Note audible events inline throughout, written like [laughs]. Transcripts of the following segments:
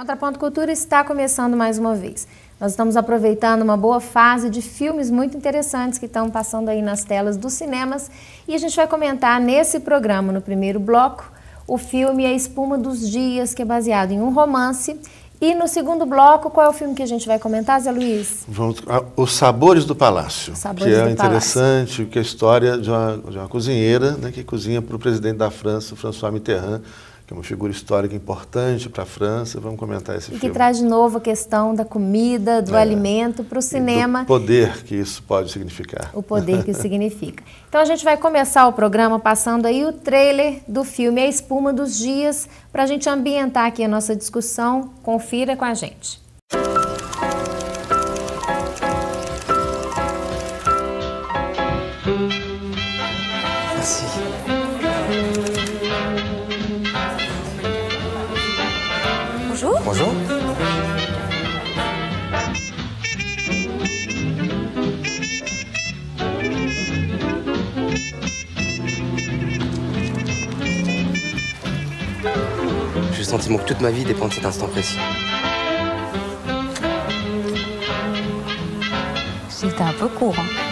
Contraponto Cultura está começando mais uma vez. Nós estamos aproveitando uma boa fase de filmes muito interessantes que estão passando aí nas telas dos cinemas e a gente vai comentar nesse programa, no primeiro bloco, o filme A Espuma dos Dias, que é baseado em um romance. E no segundo bloco, qual é o filme que a gente vai comentar, Zé Luiz? Vamos, ah, Os Sabores do Palácio, Sabores que é do interessante, Palácio. que é a história de uma, de uma cozinheira né, que cozinha para o presidente da França, François Mitterrand, que é uma figura histórica importante para a França. Vamos comentar esse e filme. E que traz de novo a questão da comida, do é. alimento para o cinema. O poder que isso pode significar. O poder que [laughs] significa. Então a gente vai começar o programa passando aí o trailer do filme A Espuma dos Dias para a gente ambientar aqui a nossa discussão. Confira com a gente. Je J'ai le que toute ma vie dépend de cet instant précis. C'est un peu court. Hein.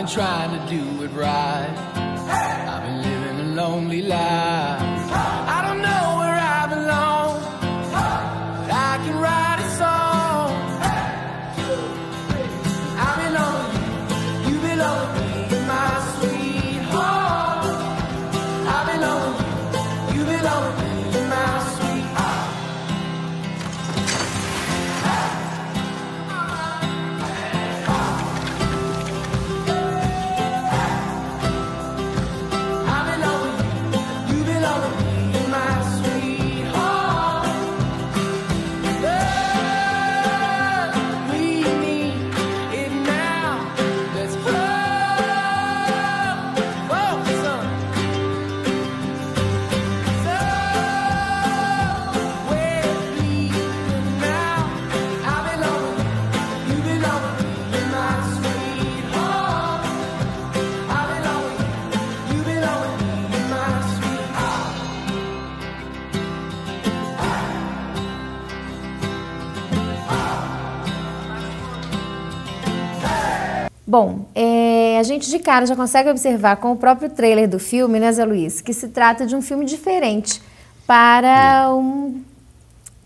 I've been trying to do it right. I've been living a lonely life. Bom, é, a gente de cara já consegue observar com o próprio trailer do filme, né, Zé Luiz, que se trata de um filme diferente para um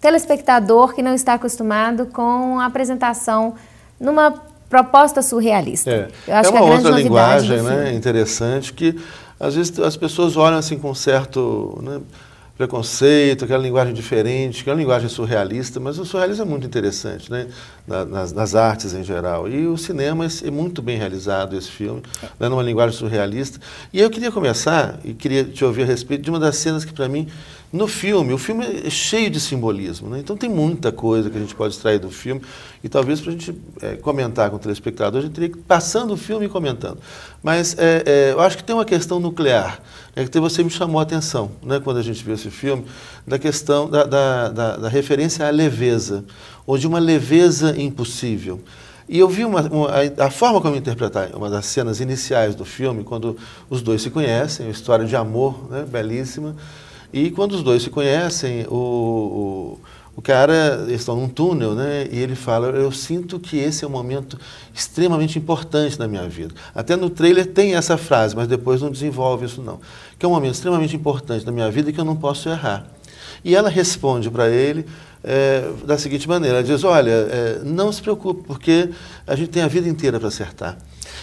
telespectador que não está acostumado com a apresentação numa proposta surrealista. É, Eu acho é uma que a outra linguagem né, interessante que às vezes as pessoas olham assim com certo... Né, preconceito, aquela linguagem diferente, aquela é linguagem surrealista, mas o surrealismo é muito interessante, né? Nas, nas artes em geral. E o cinema é, é muito bem realizado, esse filme, né? numa linguagem surrealista. E eu queria começar, e queria te ouvir a respeito de uma das cenas que, para mim, no filme, o filme é cheio de simbolismo, né? então tem muita coisa que a gente pode extrair do filme, e talvez para a gente é, comentar com o telespectador, a gente teria que ir passando o filme e comentando. Mas é, é, eu acho que tem uma questão nuclear, é que você me chamou a atenção né, quando a gente viu esse filme, da questão da, da, da, da referência à leveza, ou de uma leveza é impossível. E eu vi uma, uma, a forma como interpretar uma das cenas iniciais do filme, quando os dois se conhecem, uma história de amor né, belíssima, e quando os dois se conhecem, o, o o cara, eles estão num túnel, né? E ele fala: Eu sinto que esse é um momento extremamente importante na minha vida. Até no trailer tem essa frase, mas depois não desenvolve isso, não. Que é um momento extremamente importante na minha vida e que eu não posso errar. E ela responde para ele é, da seguinte maneira: Ela diz, Olha, é, não se preocupe, porque a gente tem a vida inteira para acertar.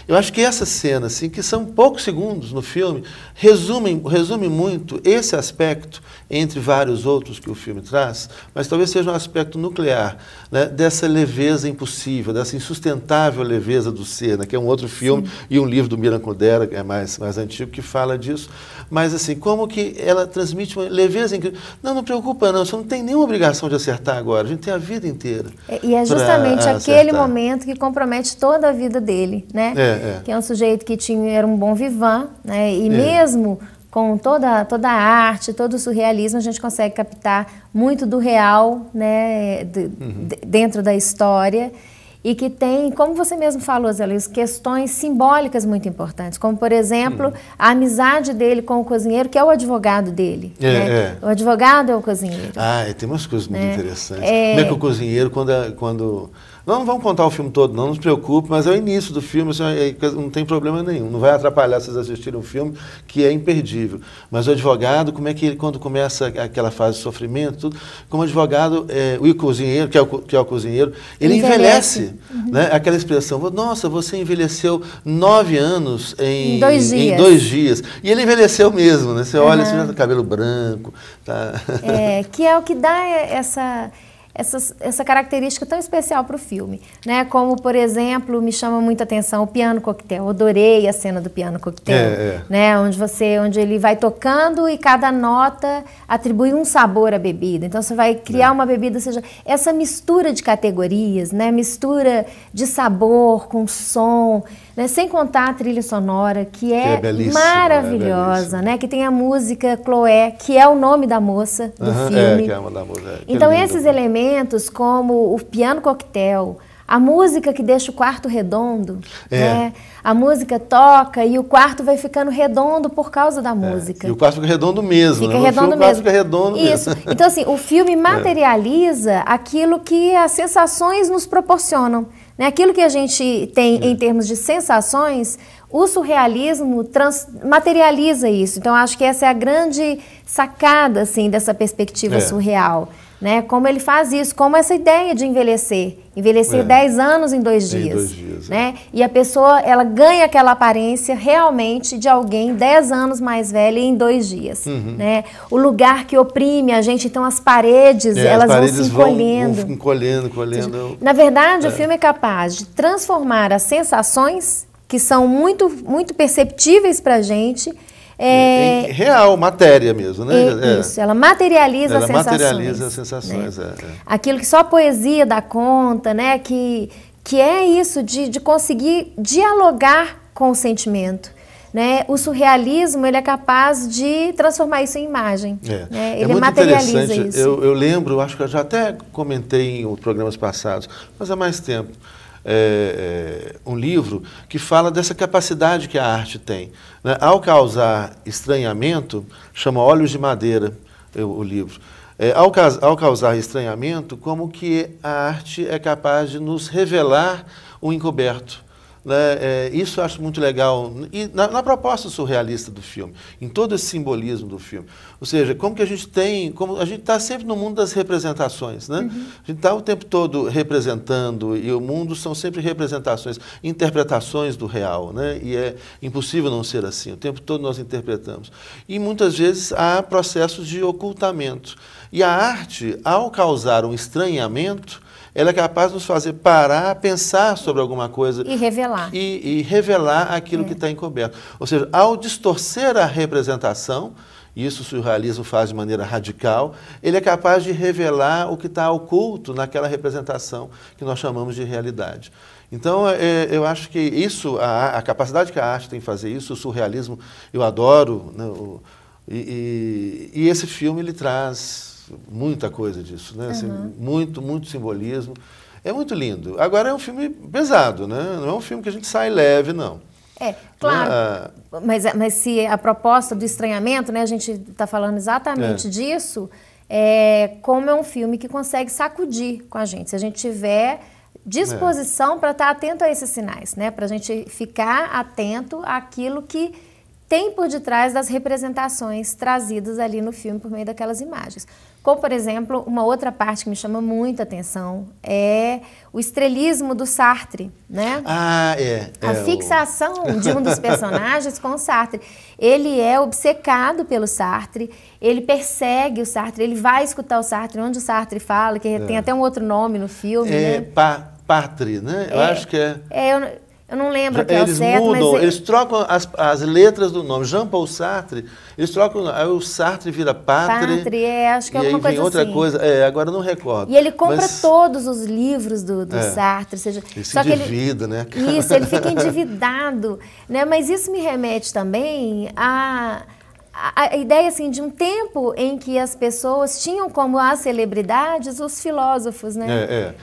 Eu acho que essa cena, assim, que são poucos segundos no filme, resume, resume muito esse aspecto, entre vários outros que o filme traz, mas talvez seja um aspecto nuclear né, dessa leveza impossível, dessa insustentável leveza do ser, né, que é um outro filme Sim. e um livro do Miran Kundera, que é mais, mais antigo, que fala disso. Mas, assim, como que ela transmite uma leveza incrível. Não, não preocupa, não, você não tem nenhuma obrigação de acertar agora, a gente tem a vida inteira. É, e é justamente aquele acertar. momento que compromete toda a vida dele, né? É, é. Que é um sujeito que tinha, era um bom vivan, né? E é. mesmo com toda, toda a arte, todo o surrealismo, a gente consegue captar muito do real, né? De, uhum. Dentro da história e que tem, como você mesmo falou, Zé Luiz, questões simbólicas muito importantes, como, por exemplo, hum. a amizade dele com o cozinheiro, que é o advogado dele. É, né? é. O advogado é o cozinheiro. Ah, tem umas coisas muito né? é. interessantes. Como é que o cozinheiro, quando... É, quando... Não, não vamos contar o filme todo, não, não se preocupe, mas é o início do filme, é, é não tem problema nenhum, não vai atrapalhar vocês assistirem um filme que é imperdível. Mas o advogado, como é que ele, quando começa aquela fase de sofrimento, tudo, como advogado, é, o cozinheiro, que é o, que é o cozinheiro, ele envelhece. Uhum. Né? Aquela expressão, nossa, você envelheceu nove anos em, em, dois, dias. Em dois dias. E ele envelheceu mesmo, né? Você uhum. olha, você já tá cabelo branco. Tá... É, que é o que dá essa essa característica tão especial para o filme, né? Como, por exemplo, me chama muita atenção o piano coquetel. Eu adorei a cena do piano coquetel, é, é. né? Onde você, onde ele vai tocando e cada nota atribui um sabor à bebida. Então você vai criar é. uma bebida, ou seja, essa mistura de categorias, né? Mistura de sabor com som, né? Sem contar a trilha sonora que é, que é é maravilhosa, né? Que tem a música Chloé, que é o nome da moça do é, filme. É, que é uma da moça. então lindo, esses né? elementos instrumentos como o piano coquetel, a música que deixa o quarto redondo, é. né? A música toca e o quarto vai ficando redondo por causa da é. música. É. E o quarto fica redondo mesmo. Fica né? redondo filme, mesmo. redondo Isso. Mesmo. Então assim, o filme [laughs] é. materializa é. aquilo que as sensações nos proporcionam. Né? Aquilo que a gente tem é. em termos de sensações, o surrealismo trans, materializa isso. Então acho que essa é a grande sacada assim dessa perspectiva surreal né? Como ele faz isso, como essa ideia de envelhecer. Envelhecer 10 é. anos em dois dias. dois dias né? É. E a pessoa, ela ganha aquela aparência realmente de alguém 10 anos mais velha em dois dias. Uhum. Né? O lugar que oprime a gente, então as paredes, é, elas as paredes vão se encolhendo. Vão, vão encolhendo, encolhendo. Na verdade, o é. filme é capaz de transformar as sensações, que são muito, muito perceptíveis para a gente, é, real, matéria mesmo, né? É, é, isso, ela materializa ela as sensações. materializa as né? sensações, né? é, Aquilo que só a poesia dá conta, né? Que, que é isso de, de conseguir dialogar com o sentimento. Né? O surrealismo ele é capaz de transformar isso em imagem. É. Né? É ele é muito materializa interessante. isso. Eu, eu lembro, acho que eu já até comentei em programas passados, mas há mais tempo. É, é, um livro que fala dessa capacidade que a arte tem. Né? Ao causar estranhamento, chama Olhos de Madeira é, o livro. É, ao, ao causar estranhamento, como que a arte é capaz de nos revelar o encoberto. Né, é, isso eu acho muito legal. E na, na, proposta surrealista do filme, em todo esse simbolismo do filme. Ou seja, como que a gente tem. como A gente está sempre no mundo das representações. Né? Uhum. A gente está o tempo todo representando, e o mundo são sempre representações, interpretações do real. Né? E é impossível não ser assim. O tempo todo nós interpretamos. E muitas vezes há processos de ocultamento. E a arte, ao causar um estranhamento, ela é capaz de nos fazer parar, pensar sobre alguma coisa. E revelar. E, e revelar aquilo é. que está encoberto. Ou seja, ao distorcer a representação, isso o surrealismo faz de maneira radical, ele é capaz de revelar o que está oculto naquela representação que nós chamamos de realidade. Então, é, eu acho que isso, a, capacidade que a arte tem em fazer isso, o surrealismo, eu adoro. Né? e, e, e esse filme ele traz muita coisa disso, né? Assim, Muito, muito simbolismo. É muito lindo. Agora é um filme pesado, né? Não é um filme que a gente sai leve, não. É, claro. É? mas, é, mas se a proposta do estranhamento, né? A gente está falando exatamente é. disso. É, como é um filme que consegue sacudir com a gente. Se a gente tiver disposição é. para estar tá atento a esses sinais, né? Para a gente ficar atento àquilo que tem por detrás das representações trazidas ali no filme por meio daquelas imagens. Como, por exemplo, uma outra parte que me chama muita atenção é o estrelismo do Sartre, né? Ah, é. é a fixação o... [laughs] de um dos personagens com o Sartre. Ele é obcecado pelo Sartre, ele persegue o Sartre, ele vai escutar o Sartre, onde o Sartre fala, que é. tem até um outro nome no filme, é, né? Pa Partre, né? Eu é, acho que é... é eu... Eu não lembro que é eles certo, mudam, mas... É- eles trocam as, as letras do nome. Jean Paul Sartre, eles trocam. Aí o Sartre vira Pátria. Pátria, é, acho que é alguma coisa assim. outra coisa, é, agora não recordo. E ele compra mas... todos os livros do, do é, Sartre. Seja, ele se endivida, ele, né? Cara? Isso, ele fica [laughs] endividado. né? Mas isso me remete também a a ideia assim de um tempo em que as pessoas tinham como as celebridades os filósofos, né? É, é.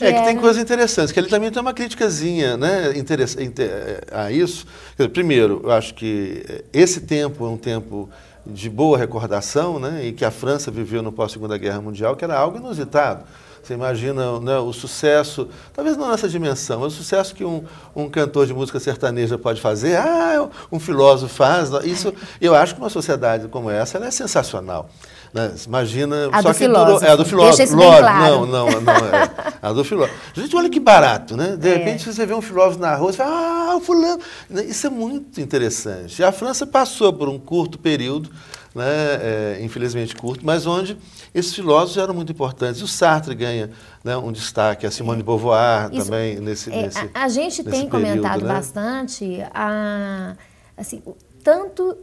É que é, que tem coisas interessantes, que ele também tem uma criticazinha né, eh, a isso. Primeiro, eu acho que eh, esse tempo é um tempo de boa recordação, né, e que a França viveu no pós-Segunda Guerra Mundial, que era algo inusitado. Você imagina né, o sucesso, talvez não nessa dimensão, mas o sucesso que um, um cantor de música sertaneja pode fazer, ah, um filósofo faz. Isso, eu acho que uma sociedade como essa é sensacional. Né? Imagina. A só do que durou, é a do filósofo. Deixa isso bem claro. Não, não, não. É, a do filósofo. Gente, olha que barato, né? De é. repente você vê um filósofo na rua, e fala, ah, o fulano. Né, isso é muito interessante. E a França passou por um curto período né, é, infelizmente curto, mas onde esses filósofos eram muito importantes. o Sartre ganha né, um destaque, a Simone de Beauvoir Isso, também nesse, é, nesse a, a, gente nesse tem período, comentado né? bastante a, assim, o tanto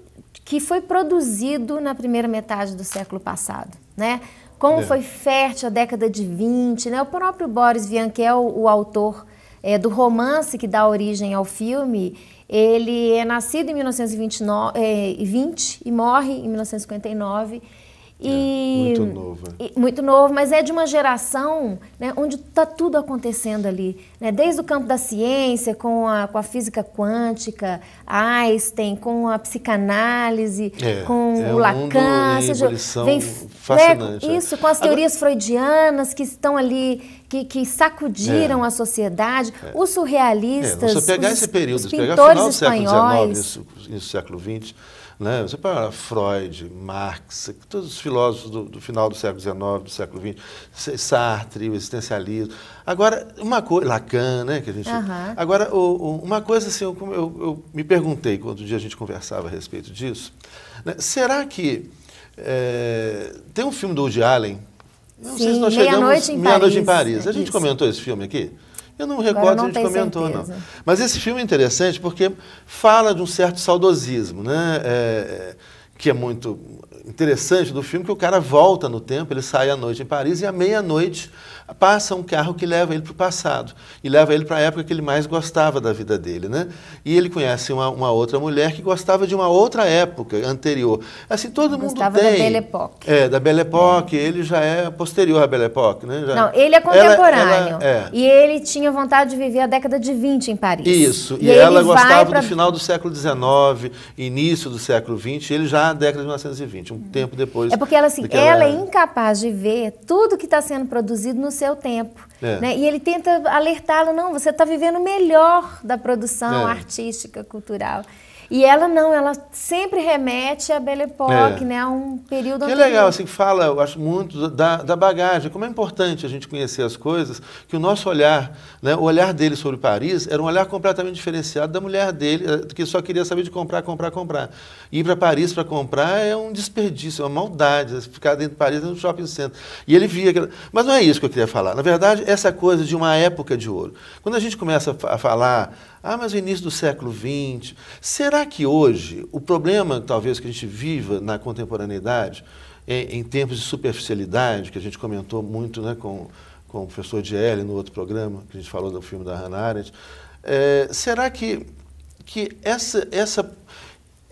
que foi produzido na primeira metade do século passado, né? Como é. foi fértil a década de 20, né? O próprio Boris Vian, que é o, o autor é, do romance que dá origem ao filme, ele é nascido em 1920 é, e morre em 1959 é, e, é, muito novo. E, muito novo, mas é de uma geração né, onde está tudo acontecendo ali. Né? Desde o campo da ciência, com a, com a física quântica, Einstein, com a psicanálise, é, com é o Lacan. Seja, vem, fascinante. Né, é. isso, com as teorias Agora... freudianas que estão ali, que, que sacudiram é. a sociedade, os surrealistas. É, você pegar os, esse período, os pintores pegar final do século XIX, isso, isso, século XX né? Você para Freud, Marx, todos os filósofos do, do final do século XIX, do século XX, Sartre, o existencialismo. Agora, uma coisa, Lacan, né? Que a gente, Agora, o, o, uma coisa assim, eu, eu, eu, me perguntei quando um dia a gente conversava a respeito disso, né? será que é, tem um filme do Woody Allen, não Sim, sei se nós chegamos... Meia-noite em, meia em Paris. A gente comentou esse filme aqui? Eu não recordo se a gente comentou, certeza. não. Mas esse filme é interessante porque fala de um certo saudosismo, né? É, é, que é muito interessante do filme, que o cara volta no tempo, ele sai à noite em Paris e à meia-noite passa um carro que leva ele para o passado e leva ele para a época que ele mais gostava da vida dele, né? E ele conhece uma, uma outra mulher que gostava de uma outra época anterior. Assim, todo gostava mundo tem. Gostava da Belle Époque. É, da Belle Époque, é. ele já é posterior à Belle Époque, né? Já... Não, ele é contemporâneo. Ela, ela, é. E ele tinha vontade de viver a década de 20 em Paris. Isso, e, e ela gostava pra... do final do século XIX, início do século XX, ele já a década de 1920, um hum. tempo depois. É porque ela assim, ela, ela é incapaz de ver tudo que está sendo produzido nos seu tempo. É. Né? E ele tenta alertá-lo, não, você está vivendo melhor da produção é. artística, cultural. E ela não, ela sempre remete a Belle Époque, é. né, a um período que anterior. legal, assim, fala, eu acho muito, da, da bagagem, como é importante a gente conhecer as coisas, que o nosso olhar, né, o olhar dele sobre Paris era um olhar completamente diferenciado da mulher dele, eh, que só queria saber de comprar, comprar, comprar. Ir para Paris para comprar é um desperdício, é uma maldade, né, ficar dentro de Paris, dentro do shopping center. E ele via aquela... Mas não é isso que eu queria falar. Na verdade, essa coisa de uma época de ouro. Quando a gente começa a falar ah, mas o início do século XX. Será que hoje o problema, talvez, que a gente viva na contemporaneidade, é, em tempos de superficialidade, que a gente comentou muito né, com, com o professor Diel no outro programa, que a gente falou do filme da Hannah Arendt, é, será que, que essa, essa,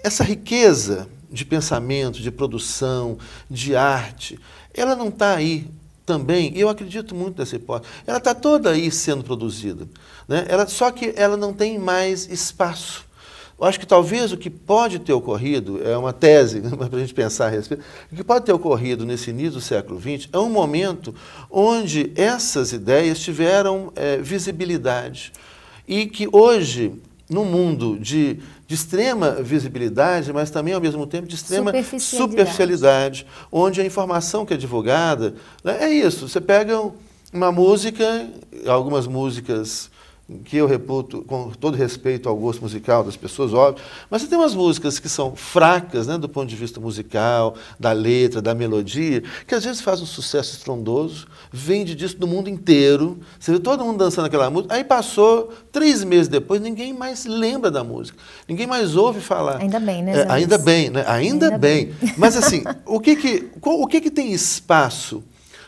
essa riqueza de pensamento, de produção, de arte, ela não está aí também, eu acredito muito nessa hipótese, ela está toda aí sendo produzida. Né? Ela, só que ela não tem mais espaço. Eu acho que talvez o que pode ter ocorrido, é uma tese né, [laughs] para a gente pensar a respeito, o que pode ter ocorrido nesse início do século XX é um momento onde essas ideias tiveram é, visibilidade e que hoje, no mundo de de extrema visibilidade, mas também, ao mesmo tempo, de extrema superficialidade, onde a informação que é divulgada né, é isso. Você pega uma música, algumas músicas que eu reputo com todo respeito ao gosto musical das pessoas, óbvio, mas você tem umas músicas que são fracas, né, do ponto de vista musical, da letra, da melodia, que às vezes faz um sucesso estrondoso, vende disco do mundo inteiro, você vê todo mundo dançando aquela música, aí passou três meses depois, ninguém mais lembra da música, ninguém mais ouve falar. Ainda bem, né? É, ainda bem, né? Ainda, ainda bem. bem. Mas assim, o que que, o que que tem espaço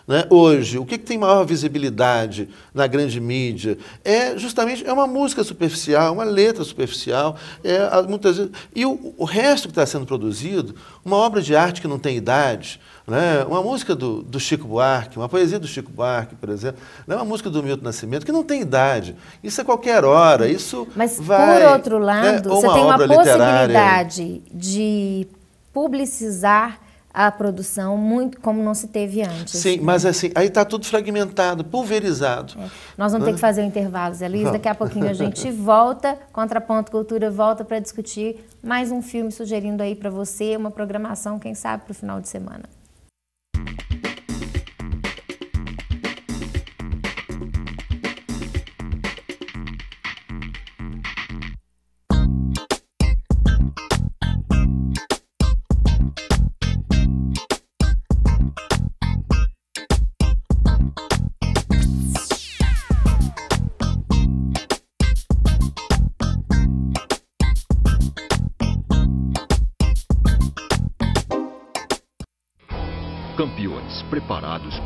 né? Hoje, o que, que tem maior visibilidade na grande mídia? É justamente é uma música superficial, uma letra superficial, é, muitas vezes, e o, o resto que está sendo produzido, uma obra de arte que não tem idade, né? uma música do, do, Chico Buarque, uma poesia do Chico Buarque, por exemplo, né? uma música do Milton Nascimento, que não tem idade. Isso é qualquer hora, isso Mas, vai... por outro lado, né? você tem uma possibilidade literária. de publicizar a produção, muito como não se teve antes. Sim, né? mas assim, aí está tudo fragmentado, pulverizado. É. Nós vamos ter que fazer um intervalo, Zé Luiz. Daqui a pouquinho a [laughs] gente volta, Contraponto Cultura volta para discutir mais um filme sugerindo aí para você uma programação, quem sabe, para o final de semana.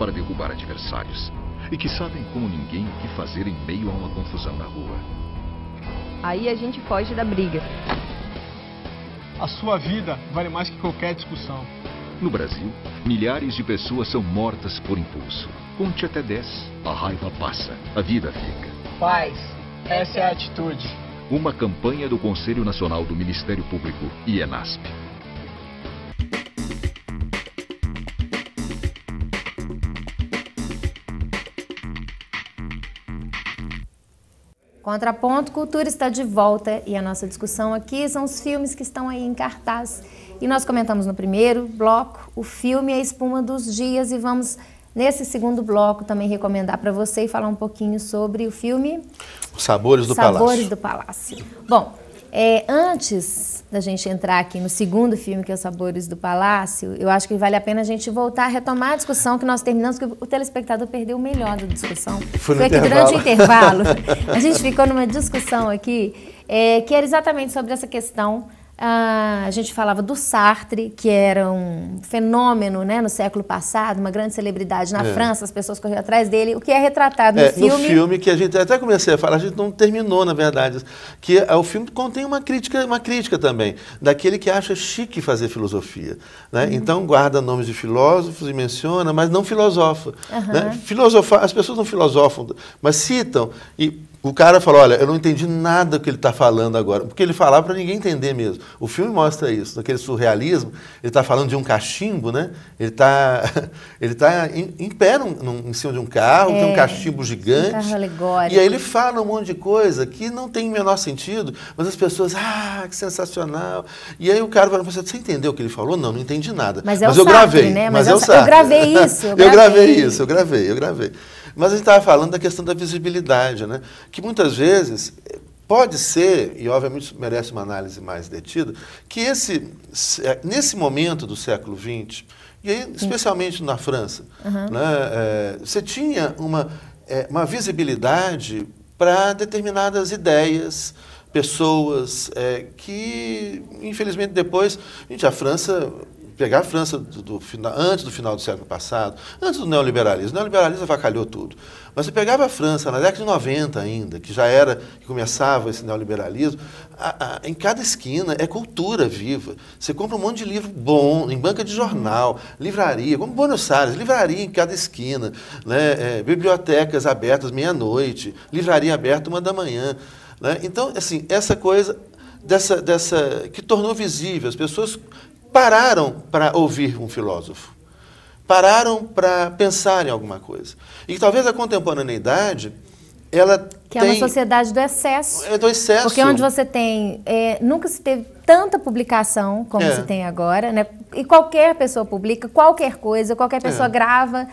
para derrubar adversários e que sabem como ninguém o que fazer em meio a uma confusão na rua. Aí a gente foge da briga. A sua vida vale mais que qualquer discussão. No Brasil, milhares de pessoas são mortas por impulso. Conte até 10. A raiva passa, a vida fica. Paz, essa é a atitude. Uma campanha do Conselho Nacional do Ministério Público e ENASP. Contraponto Cultura está de volta e a nossa discussão aqui são os filmes que estão aí em cartaz. E nós comentamos no primeiro bloco o filme A Espuma dos Dias e vamos nesse segundo bloco também recomendar para você e falar um pouquinho sobre o filme Os Sabores do Sabores Palácio. Sabores do Palácio. Bom, é, antes da gente entrar aqui no segundo filme, que é Os Sabores do Palácio, eu acho que vale a pena a gente voltar a retomar a discussão que nós terminamos, que o telespectador perdeu o melhor da discussão. Foi, Foi que durante o intervalo, [laughs] a gente ficou numa discussão aqui, é, que era exatamente sobre essa questão ah, a gente falava do Sartre, que era um fenômeno né, no século passado, uma grande celebridade na é. França, as pessoas corriam atrás dele, o que é retratado no é, filme. No filme que a gente até comecei a falar, a gente não terminou, na verdade, que é, o filme contém uma crítica, uma crítica também, daquele que acha chique fazer filosofia. Né? Uhum. Então guarda nomes de filósofos e menciona, mas não filosofa. Uhum. Né? Filosofa, as pessoas não filosofam, mas citam. E o cara falou, olha, eu não entendi nada do que ele está falando agora. Porque ele falava para ninguém entender mesmo. O filme mostra isso, naquele surrealismo. Ele está falando de um cachimbo, né? Ele está [laughs] ele tá em, em pé num, num, em cima de um carro, é, tem um é, cachimbo gigante. Um carro e aí ele fala um monte de coisa que não tem o menor sentido, mas as pessoas, ah, que sensacional. E aí o cara fala, você entendeu o que ele falou? Não, não entendi nada. Mas, é mas eu gravei. Né? Mas, mas é eu, eu gravei isso. Eu gravei, eu gravei isso, eu gravei, eu gravei. Mas a gente estava falando da questão da visibilidade, né? que muitas vezes pode ser, e obviamente merece uma análise mais detida, que esse, eh, nesse momento do século XX, e aí, especialmente na França, uhum. né, é, você tinha uma, é, uma visibilidade para determinadas ideias, pessoas é, que, infelizmente, depois. Gente, a França pegar a França do, do, antes do final do século passado, antes do neoliberalismo, o neoliberalismo avacalhou tudo. Mas você pegava a França na década de 90 ainda, que já era, que começava esse neoliberalismo, a, a, em cada esquina é cultura viva. Você compra um monte de livro bom, em banca de jornal, livraria, como Buenos Aires, livraria em cada esquina, né? É, bibliotecas abertas meia-noite, livraria aberta uma da manhã. Né? Então, assim, essa coisa dessa, dessa que tornou visível. As pessoas pararam para ouvir um filósofo, pararam para pensar em alguma coisa. E talvez a contemporaneidade ela que tem... é uma sociedade do excesso. É do excesso. Porque onde você tem. É, nunca se teve tanta publicação como é. se tem agora, né? E qualquer pessoa publica qualquer coisa, qualquer é. pessoa hum, é. grava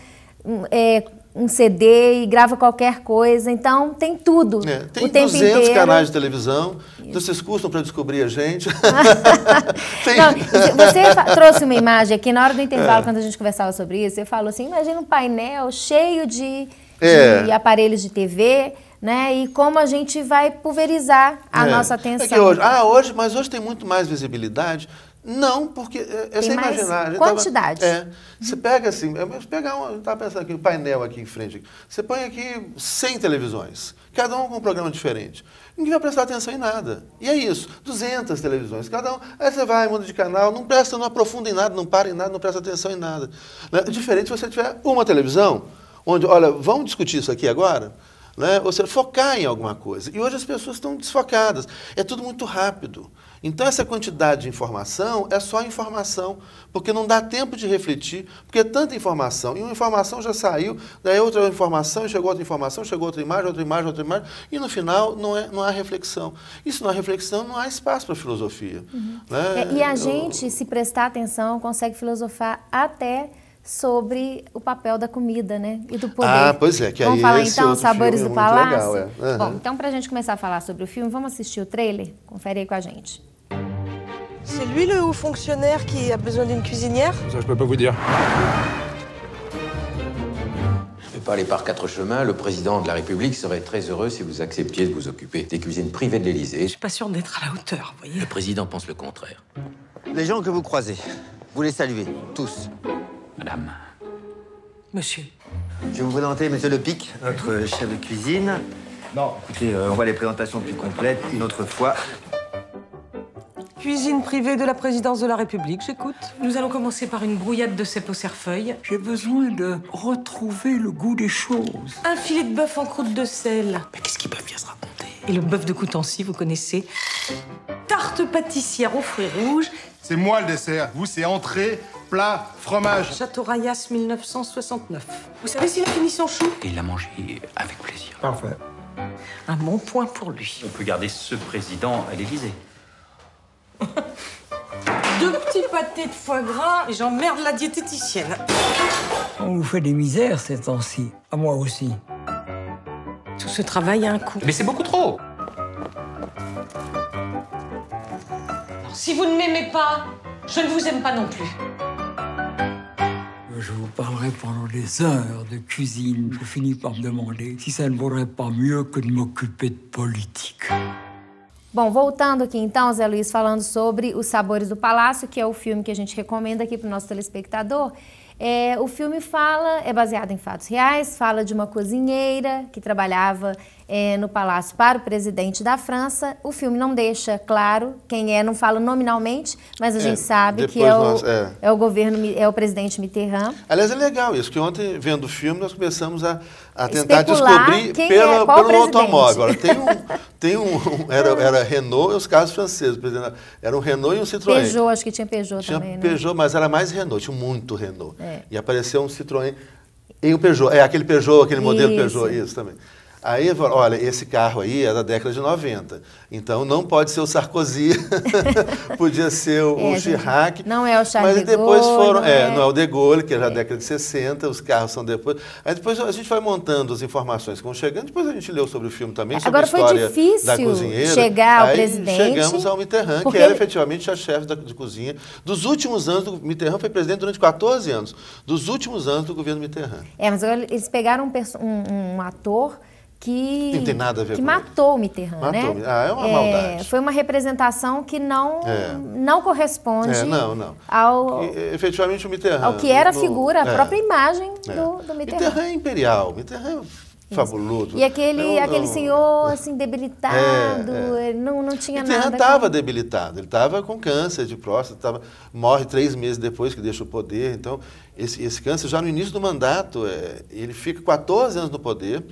um CD e grava qualquer coisa. Então, tem tudo. É, tem o 200 inteiro. canais de televisão. Então, vocês custam para descobrir a gente. [laughs] Não, você trouxe uma imagem aqui na hora do intervalo, é. quando a gente conversava sobre isso. eu falou assim: imagina um painel cheio de, é. aparelhos de TV. Né? E como a gente vai pulverizar a é. nossa é atenção. hoje, ah, hoje, mas hoje tem muito mais visibilidade. Não, porque eh, eu sei imaginar. Quantidade. Tava, é, você pega assim, pegar um, eu estava pensando aqui, um painel aqui em frente. Você põe aqui 100 televisões, cada um com um programa diferente. Ninguém vai prestar atenção em nada. E é isso, 200 televisões, cada um. Aí você vai, muda de canal, não presta, não aprofunda em nada, não para em nada, não presta atenção em nada. Né? É diferente se você tiver uma televisão, onde, olha, vamos discutir isso aqui agora? Né? Ou seja, focar em alguma coisa. E hoje as pessoas estão desfocadas. É tudo muito rápido. Então, essa quantidade de informação é só informação, porque não dá tempo de refletir, porque é tanta informação. E uma informação já saiu, daí outra informação, chegou outra informação, chegou outra imagem, outra imagem, outra imagem, e no final não, é, não há reflexão. E se não há reflexão, não há espaço para filosofia. Uhum. Né? É, e a Eu... gente, se prestar atenção, consegue filosofar até sobre o papel da comida, né? E do poder. Ah, pois é. Que vamos falar então os sabores do é palácio. Legal, é. uhum. Bom, então para a gente começar a falar sobre o filme, vamos assistir o trailer. Confere aí com a gente. C'est lui le haut fonctionnaire qui a besoin d'une cuisinière Ça, je peux pas vous dire. Je vais pas aller par quatre chemins. Le président de la République serait très heureux si vous acceptiez de vous occuper des cuisines privées de l'Élysée. Je suis pas sûr d'être à la hauteur, vous voyez. Le président pense le contraire. Les gens que vous croisez, vous les saluez, tous. Madame. Monsieur. Je vais vous présenter Monsieur Lepic, notre chef de cuisine. Non, écoutez, euh, on voit les présentations plus complètes une autre fois. Cuisine privée de la présidence de la République, j'écoute. Nous allons commencer par une brouillade de cèpes aux cerfeuil. J'ai besoin de retrouver le goût des choses. Un filet de bœuf en croûte de sel. Mais qu'est-ce qu'ils peuvent bien se raconter Et le bœuf de Coutancy, vous connaissez Tarte pâtissière aux fruits rouges. C'est moi le dessert. Vous, c'est entrée, plat, fromage. Château Rayas 1969. Vous savez s'il a fini son chou Il l'a mangé avec plaisir. Parfait. Un bon point pour lui. On peut garder ce président à l'Élysée. Deux petits pâtés de foie gras et j'emmerde la diététicienne. On vous fait des misères ces temps-ci. À moi aussi. Tout ce travail a un coût. Mais c'est beaucoup trop Si vous ne m'aimez pas, je ne vous aime pas non plus. Je vous parlerai pendant des heures de cuisine. Je finis par me demander si ça ne vaudrait pas mieux que de m'occuper de politique. Bom, voltando aqui então, Zé Luiz, falando sobre Os Sabores do Palácio, que é o filme que a gente recomenda aqui para o nosso telespectador. É, o filme fala, é baseado em fatos reais, fala de uma cozinheira que trabalhava é, no palácio para o presidente da França. O filme não deixa claro quem é, não fala nominalmente, mas a é, gente sabe que é, nós, o, é. é. o governo, é o presidente Mitterrand. Aliás, é legal isso, que ontem, vendo o filme, nós começamos a, a tentar Especular descobrir é, pela, pelo automóvel. Agora, tem um, tem um era, era Renault e os carros franceses. Era um Renault e um Citroën. Peugeot, acho que tinha Peugeot tinha também. Tinha né? Peugeot, né? mas era mais Renault, tinha muito Renault. É. É. E apareceu um Citroën. E o Peugeot, é aquele Peugeot, aquele modelo isso. Peugeot, isso também. Aí, olha, esse carro aí é da década de 90, então não pode ser o Sarkozy, [laughs] podia ser o, é, o Chirac. Não é o Charles Mas de depois Gaulle, foram, não é, é, não é o De Gaulle, que é da é. década de 60, os carros são depois. Aí depois a gente vai montando as informações que vão chegando, depois a gente leu sobre o filme também, sobre Agora a história da cozinheira. chegar ao aí presidente. chegamos ao Mitterrand, que era efetivamente a chefe da, de cozinha. Dos últimos anos, do Mitterrand foi presidente durante 14 anos, dos últimos anos do governo Mitterrand. É, mas agora eles pegaram um, um, um ator que, não tem nada a ver que matou ele. Mitterrand, né? matou. né? Ah, é uma é, maldade. Foi uma representação que não, é. não corresponde é, não, não. ao... E, efetivamente o Mitterrand... Ao que era a figura, a é, própria imagem é. do, do, Mitterrand. Mitterrand é imperial, Mitterrand é fabuloso. E aquele, não, aquele senhor, assim, debilitado, é, ele não, não tinha Mitterrand nada... Mitterrand estava debilitado, ele estava com câncer de próstata, tava, morre três meses depois que deixa o poder, então esse, esse câncer já no início do mandato, ele fica 14 anos no poder...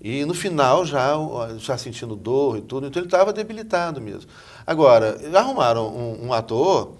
E no final já, já sentindo dor e tudo, então ele estava debilitado mesmo. Agora, arrumaram um, um, ator,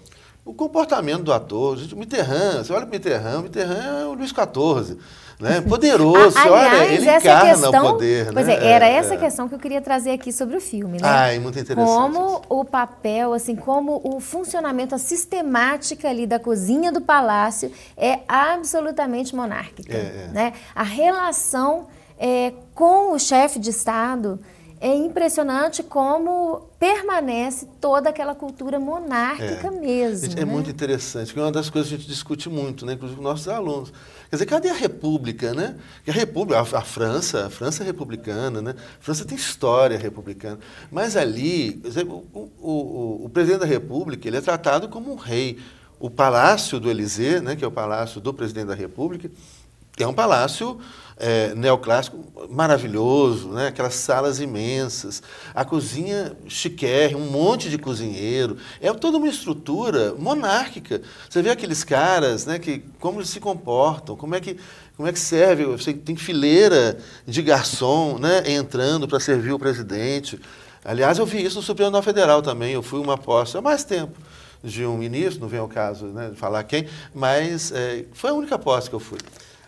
o comportamento do ator, gente, o Mitterrand, você olha o Mitterrand, o Mitterrand é o Luiz XIV, né? [laughs] Poderoso, olha, ele encarna questão, o poder. Né? Pois né? é, era é, essa é. questão que eu queria trazer aqui sobre o filme, né? Ai, muito interessante. Como o papel, assim, como o funcionamento, a sistemática ali da cozinha do palácio é absolutamente monárquica, é, é. né? A relação é, com o chefe de Estado, é impressionante como permanece toda aquela cultura monárquica é. mesmo. Gente, é né? É muito interessante, que é uma das coisas que a gente discute muito, né? inclusive com nossos alunos. Quer dizer, cadê a República, né? E a República, a, a, França, a França é republicana, né? A França tem história republicana. Mas ali, o, o, o, o presidente da República ele é tratado como um rei. O Palácio do Elysée, né, que é o palácio do presidente da República, é um palácio é, neoclássico maravilhoso, né? aquelas salas imensas, a cozinha chiquérrima, um monte de cozinheiro. É toda uma estrutura monárquica. Você vê aqueles caras, né, que, como eles se comportam, como é que, como é que serve, você tem fileira de garçom né, entrando para servir o presidente. Aliás, eu vi isso no Supremo Tribunal Federal também, eu fui uma aposta há mais tempo de um ministro, não vem ao caso né, falar quem, mas é, foi a única aposta que eu fui.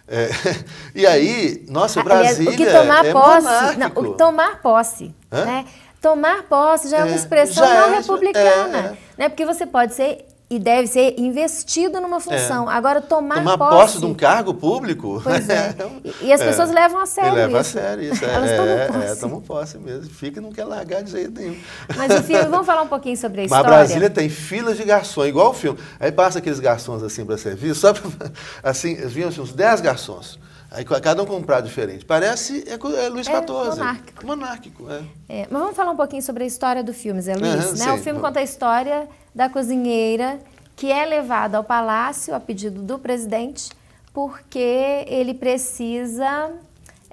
É, [laughs] e aí, nossa, Brasília. Ah, o que tomar é posse. Não, o tomar posse. Hã? Né? Tomar posse já é, é uma expressão não é, é, republicana. É. Né? Porque você pode ser e deve ser investido numa é. função. É. Agora, tomar, tomar posse... posse de um cargo público... Pois é. [laughs] E, as é. pessoas é. levam a sério Ele leva isso. a sério isso. É, Elas tomam posse. É, tomam posse mesmo. Fica e não quer largar de jeito nenhum. Mas o filme, vamos falar um pouquinho sobre a Mas história? Mas Brasília tem filas de garçons, igual o filme. Aí passa aqueles garçons assim para servir só pra, [laughs] assim, vinham assim, uns 10 garçons. Aí cada um com um diferente. Parece é, é Luiz XIV. É monárquico. Monárquico, é. é. Mas vamos falar um pouquinho sobre a história do filme, Zé Luiz. Uhum, né? O filme conta a história da cozinheira que é levada ao palácio a pedido do presidente porque ele precisa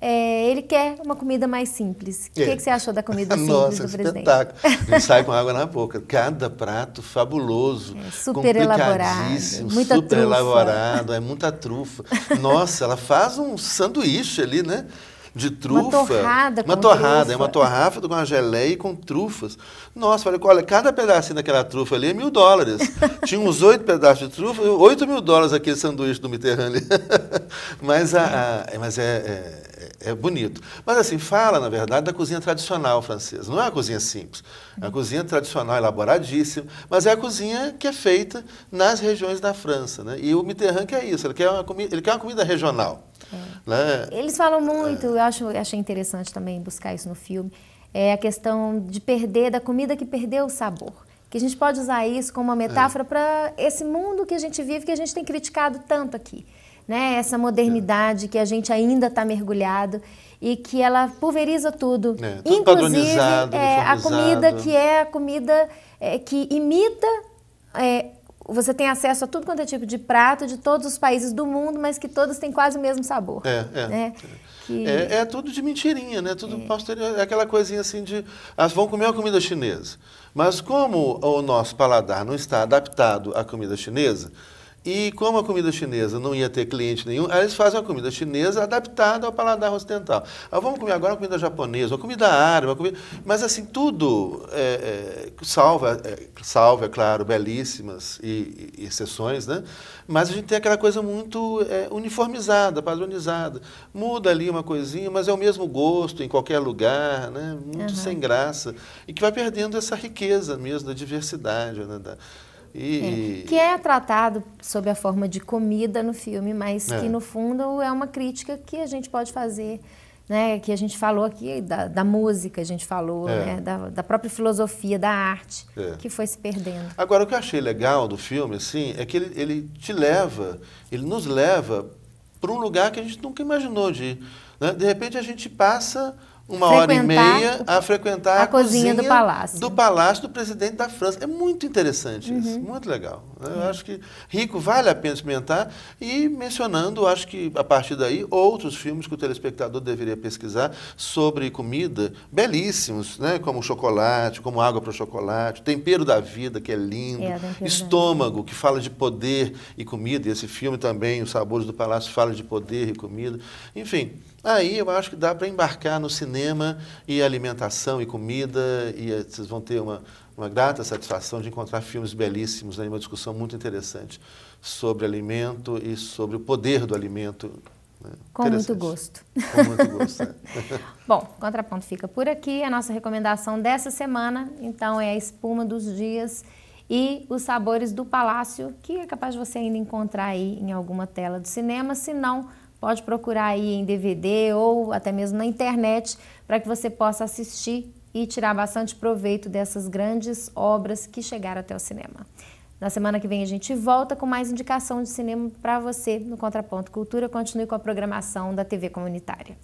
é, ele quer uma comida mais simples. O é. que, você achou da comida [laughs] simples Nossa, do é presidente? espetáculo. [laughs] Ele sai com água na boca. Cada prato fabuloso, é, super elaborado, muita super trufa. elaborado, é muita trufa. Nossa, ela faz um sanduíche ali, né? de é trufa. Uma torrada uma torrada, trufa. é uma torrada com uma geleia com trufas. Nossa, falei, olha, cada pedacinho daquela trufa ali é mil dólares. [laughs] Tinha uns oito pedaços de trufa, oito mil dólares aquele sanduíche do Mitterrand ali. mas a, a, é, mas é, é é bonito. Mas assim, fala, na verdade, da cozinha tradicional francesa. Não é uma cozinha simples. É uma cozinha tradicional, elaboradíssima, mas é a cozinha que é feita nas regiões da França. Né? E o Mitterrand quer isso, ele quer uma, comi ele quer uma comida regional. É. Né? Eles falam é. muito, é. eu acho, achei interessante também buscar isso no filme, é a questão de perder, da comida que perdeu o sabor que a gente pode usar isso como uma é. metáfora é. para esse mundo que a gente vive, que a gente tem criticado tanto aqui né? Essa modernidade é. que a gente ainda está mergulhado e que ela pulveriza tudo, é, tudo tá inclusive é, a comida que é a comida é, que imita é, você tem acesso a tudo quanto é tipo de prato de todos os países do mundo, mas que todos têm quase o mesmo sabor. É, é. Né? Que... É, é, tudo de mentirinha, né? Tudo é. posterior, é aquela coisinha assim de. as ah, vão comer a comida chinesa. Mas como o nosso paladar não está adaptado à comida chinesa, e como a comida chinesa não ia ter cliente nenhum, aí eles fazem a comida chinesa adaptada ao paladar ocidental. Ah, vamos comer agora uma comida japonesa, uma comida árabe, uma comida... Mas, assim, tudo é, é, salva, é, salva, é claro, belíssimas e, e, exceções, né? Mas a gente tem aquela coisa muito é, uniformizada, padronizada. Muda ali uma coisinha, mas é o mesmo gosto em qualquer lugar, né? Muito uhum. sem graça. E que vai perdendo essa riqueza mesmo da diversidade, né? Da, é, e, é, que é tratado sob a forma de comida no filme, mas é. que no fundo é uma crítica que a gente pode fazer, né? Que a gente falou aqui da, da música, a gente falou é. né? da, da, própria filosofia, da arte, é. que foi se perdendo. Agora, o que eu achei legal do filme, assim, é que ele, ele te leva, ele nos leva para um lugar que a gente nunca imaginou de ir. Né? De repente a gente passa uma hora e meia a frequentar a, a cozinha, cozinha, do, palácio. do palácio do presidente da França. É muito interessante uhum. isso, muito legal. Né? Eu acho que rico vale a pena experimentar e mencionando, acho que a partir daí, outros filmes que o telespectador deveria pesquisar sobre comida, belíssimos, né? como chocolate, como água para o chocolate, tempero da vida, que é lindo, é, estômago, que fala de poder e comida, e esse filme também, Os Sabores do Palácio, fala de poder e comida, enfim. Aí eu acho que dá para embarcar no cinema e alimentação e comida, e vocês vão ter uma, uma grata satisfação de encontrar filmes belíssimos, né, uma discussão muito interessante sobre alimento e sobre o poder do alimento. Né? Com muito gosto. Com muito gosto. Né? [laughs] Bom, Contraponto fica por aqui. A nossa recomendação dessa semana, então, é a espuma dos dias e os sabores do palácio, que é capaz de você ainda encontrar aí em alguma tela do cinema, se não, pode procurar aí em DVD ou até mesmo na internet para que você possa assistir e tirar bastante proveito dessas grandes obras que chegaram até o cinema. Na semana que vem a gente volta com mais indicação de cinema para você no Contraponto Cultura. Continue com a programação da TV Comunitária.